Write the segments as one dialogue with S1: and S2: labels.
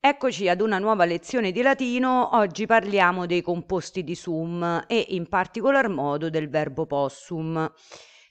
S1: Eccoci ad una nuova lezione di latino, oggi parliamo dei composti di sum e in particolar modo del verbo possum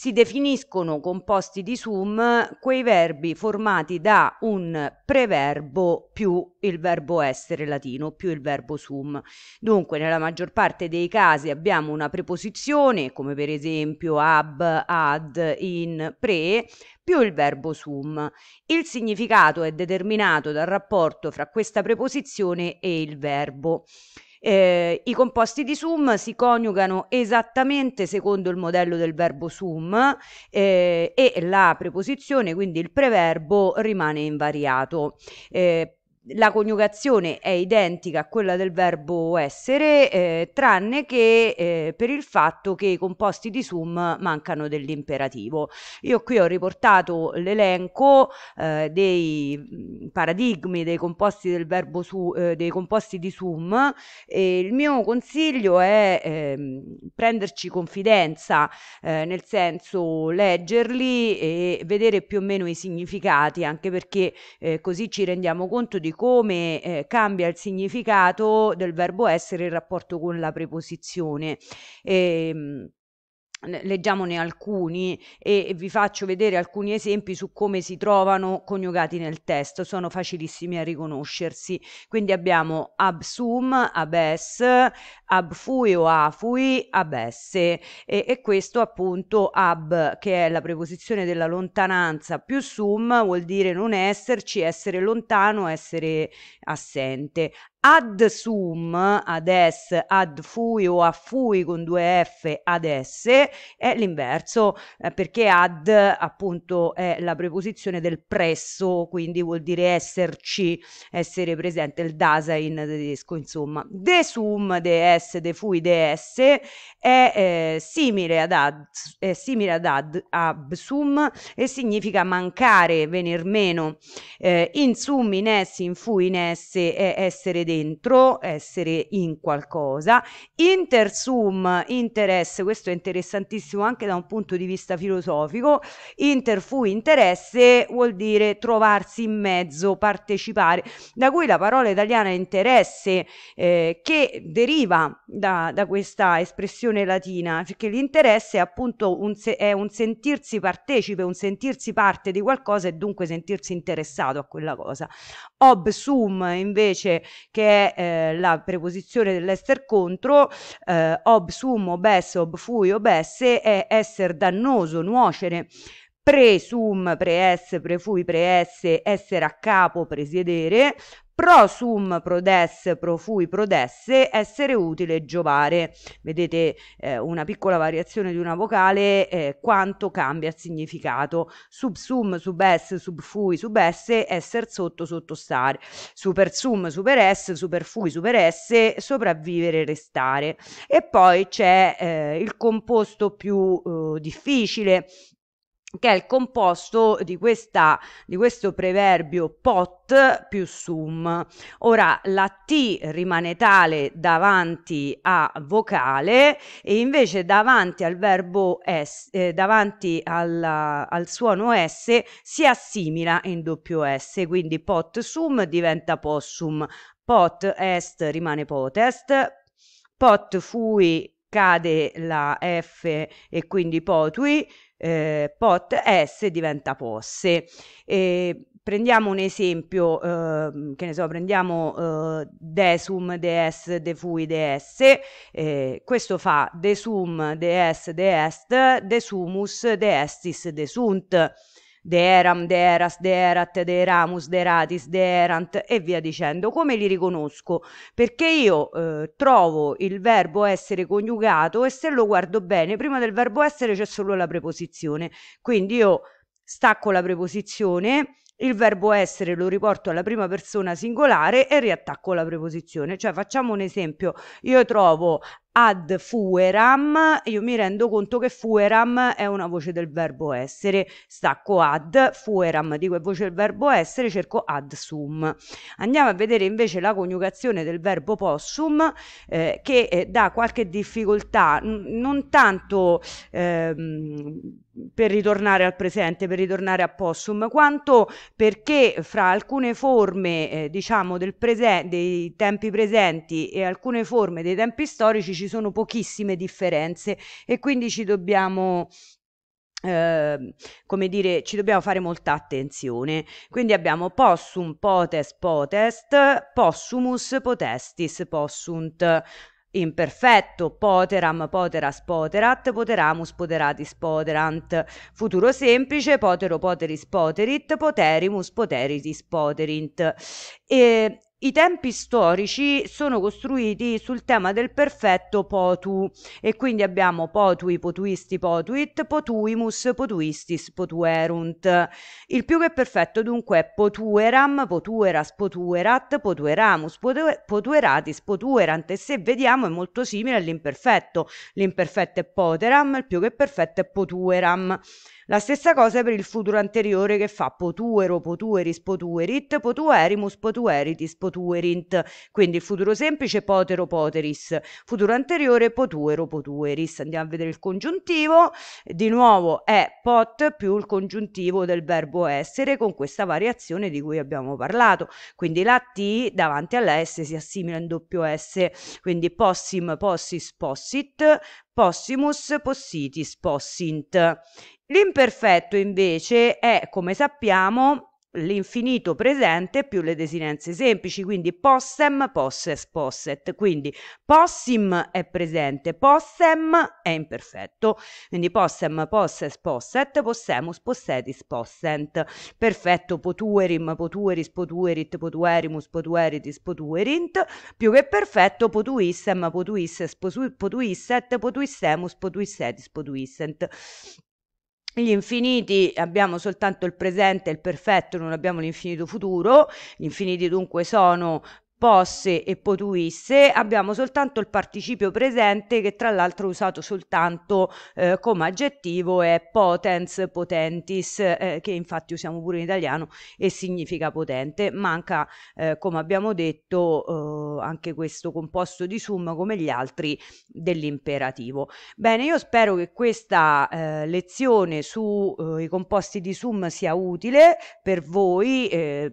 S1: si definiscono composti di sum quei verbi formati da un preverbo più il verbo essere latino, più il verbo sum. Dunque, nella maggior parte dei casi abbiamo una preposizione, come per esempio ab, ad, in, pre, più il verbo sum. Il significato è determinato dal rapporto fra questa preposizione e il verbo. Eh, I composti di sum si coniugano esattamente secondo il modello del verbo sum eh, e la preposizione, quindi il preverbo, rimane invariato. Eh, la coniugazione è identica a quella del verbo essere, eh, tranne che eh, per il fatto che i composti di sum mancano dell'imperativo. Io qui ho riportato l'elenco eh, dei mm, paradigmi dei composti, del verbo su, eh, dei composti di sum e il mio consiglio è ehm, prenderci confidenza, eh, nel senso leggerli e vedere più o meno i significati, anche perché eh, così ci rendiamo conto di come eh, cambia il significato del verbo essere in rapporto con la preposizione. E, ehm, leggiamone alcuni e vi faccio vedere alcuni esempi su come si trovano coniugati nel testo, sono facilissimi a riconoscersi. Quindi abbiamo absum, abes, abfui o afui, abesse e, e questo appunto ab che è la preposizione della lontananza più sum vuol dire non esserci, essere lontano, essere assente ad sum, ad es, ad fui o a fui con due F ad esse è l'inverso eh, perché ad appunto è la preposizione del presso, quindi vuol dire esserci, essere presente, il in tedesco insomma. De sum, de es, de fui, de esse è eh, simile ad ad, ad sum e significa mancare, venir meno. Eh, in sum, in es, in fui, in esse è essere dentro, essere in qualcosa. Intersum, interesse, questo è interessantissimo anche da un punto di vista filosofico, inter fu interesse vuol dire trovarsi in mezzo, partecipare, da cui la parola italiana interesse eh, che deriva da, da, questa espressione latina, perché l'interesse è appunto un, è un sentirsi partecipe, un sentirsi parte di qualcosa e dunque sentirsi interessato a quella cosa. Obsum invece che che è eh, la preposizione dell'ester contro, eh, ob sum, obes, ob fui, obesse, è essere dannoso, nuocere, presum, prees, prefui, preesse, essere a capo, presiedere, pro sum prodesse, pro fui prodesse, essere utile, giovare. Vedete eh, una piccola variazione di una vocale, eh, quanto cambia il significato. Sub sum, sub s, sub fui, sub s, esser sotto, sottostare. Super sum, super s, super fui, super s, sopravvivere, restare. E poi c'è eh, il composto più eh, difficile che è il composto di, questa, di, questo preverbio pot più sum. Ora la T rimane tale davanti a vocale e invece davanti al verbo S, eh, davanti al, al, suono S si assimila in doppio S, quindi pot sum diventa possum, pot est rimane potest, pot fui cade la F e quindi potui, eh, pot, S diventa posse. E prendiamo un esempio, eh, che ne so, prendiamo eh, desum, des, defui, des, eh, questo fa desum, des, deest, desumus, deestis, desunt deram, deras, derat, deramus, deratis, derant e via dicendo. Come li riconosco? Perché io eh, trovo il verbo essere coniugato e se lo guardo bene, prima del verbo essere c'è solo la preposizione. Quindi io stacco la preposizione, il verbo essere lo riporto alla prima persona singolare e riattacco la preposizione. Cioè facciamo un esempio, io trovo ad fueram, io mi rendo conto che fueram è una voce del verbo essere, stacco ad, fueram, dico è voce del verbo essere, cerco ad sum. Andiamo a vedere invece la coniugazione del verbo possum eh, che eh, dà qualche difficoltà, non tanto... Ehm, per ritornare al presente, per ritornare a possum, quanto perché fra alcune forme, eh, diciamo, dei tempi presenti e alcune forme dei tempi storici ci sono pochissime differenze e quindi ci dobbiamo eh, come dire, ci dobbiamo fare molta attenzione. Quindi abbiamo possum potest potest, possumus potestis possunt imperfetto, poteram, poteras, poterat, poteramus, poteratis, poterant, futuro semplice, potero, poteris, poterit, poterimus, poteritis, poterint. E, i tempi storici sono costruiti sul tema del perfetto potu e quindi abbiamo potui, potuisti, potuit, potuimus, potuistis, potuerunt. Il più che perfetto dunque è potueram, potueras, potuerat, potueramus, potueratis, potuerant e se vediamo è molto simile all'imperfetto. L'imperfetto è poteram, il più che perfetto è potueram. La stessa cosa per il futuro anteriore che fa potuero, potueris, potuerit, potuerimus, potueritis, potuerint. Quindi il futuro semplice potero, poteris. Futuro anteriore potuero, potueris. Andiamo a vedere il congiuntivo. Di nuovo è pot più il congiuntivo del verbo essere con questa variazione di cui abbiamo parlato. Quindi la T davanti alla S si assimila in doppio S. Quindi possim, possis, possit, possimus, possitis, possint. L'imperfetto invece è, come sappiamo, l'infinito presente più le desinenze semplici, quindi possem, posses, posset, quindi possim è presente, possem è imperfetto, quindi possem, posses, posset, possemus, possedis, possent, perfetto, potuerim, potueris, potuerit, potuerimus, potueritis, potuerint, più che perfetto, potuissem, potuisses, potuisset, potuissemus, potuissetis, potuissent gli infiniti abbiamo soltanto il presente e il perfetto, non abbiamo l'infinito futuro, gli infiniti dunque sono posse e potuisse, abbiamo soltanto il participio presente che tra l'altro è usato soltanto eh, come aggettivo è potens potentis eh, che infatti usiamo pure in italiano e significa potente. Manca eh, come abbiamo detto eh, anche questo composto di sum come gli altri dell'imperativo. Bene, io spero che questa eh, lezione sui eh, composti di sum sia utile per voi,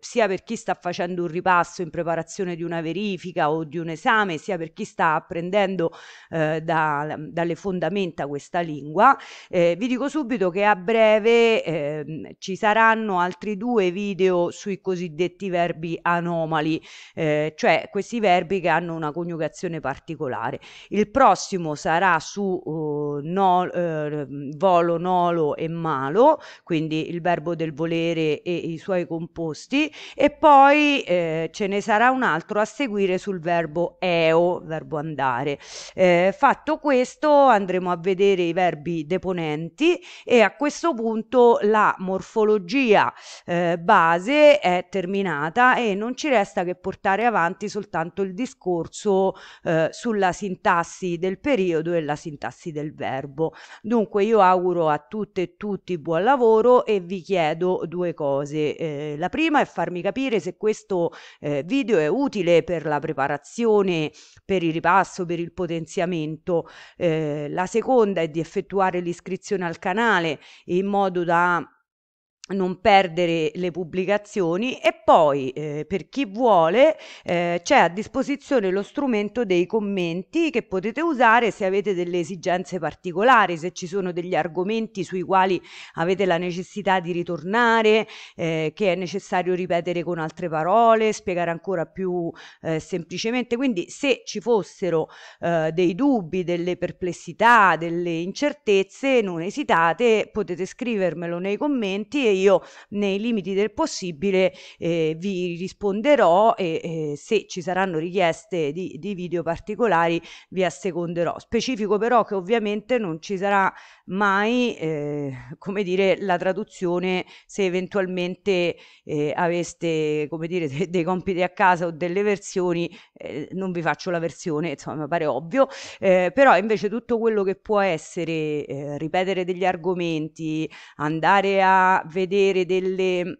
S1: sia per chi sta facendo un ripasso in preparazione preparazione di una verifica o di un esame, sia per chi sta apprendendo eh, da, dalle fondamenta questa lingua. Eh, vi dico subito che a breve eh, ci saranno altri due video sui cosiddetti verbi anomali, eh, cioè questi verbi che hanno una coniugazione particolare. Il prossimo sarà su uh, no, uh, volo, nolo e malo, quindi il verbo del volere e i suoi composti, e poi eh, ce ne sarà un altro altro a seguire sul verbo eo, verbo andare. Eh, fatto questo andremo a vedere i verbi deponenti e a questo punto la morfologia eh, base è terminata e non ci resta che portare avanti soltanto il discorso eh, sulla sintassi del periodo e la sintassi del verbo. Dunque io auguro a tutte e tutti buon lavoro e vi chiedo due cose. Eh, la prima è farmi capire se questo eh, video è utile utile per la preparazione, per il ripasso, per il potenziamento. Eh, la seconda è di effettuare l'iscrizione al canale in modo da non perdere le pubblicazioni e poi eh, per chi vuole eh, c'è a disposizione lo strumento dei commenti che potete usare se avete delle esigenze particolari, se ci sono degli argomenti sui quali avete la necessità di ritornare, eh, che è necessario ripetere con altre parole, spiegare ancora più eh, semplicemente. Quindi se ci fossero eh, dei dubbi, delle perplessità, delle incertezze, non esitate, potete scrivermelo nei commenti e io io nei limiti del possibile eh, vi risponderò e eh, se ci saranno richieste di, di video particolari vi asseconderò. Specifico però che ovviamente non ci sarà mai, eh, come dire, la traduzione se eventualmente eh, aveste, come dire, de dei compiti a casa o delle versioni, eh, non vi faccio la versione, insomma, mi pare ovvio, eh, però invece tutto quello che può essere eh, ripetere degli argomenti, andare a vedere vedere delle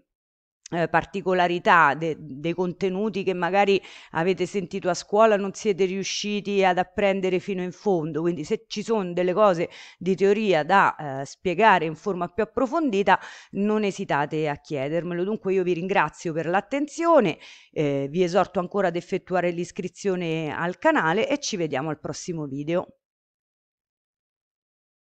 S1: eh, particolarità de, dei contenuti che magari avete sentito a scuola non siete riusciti ad apprendere fino in fondo quindi se ci sono delle cose di teoria da eh, spiegare in forma più approfondita non esitate a chiedermelo dunque io vi ringrazio per l'attenzione eh, vi esorto ancora ad effettuare l'iscrizione al canale e ci vediamo al prossimo video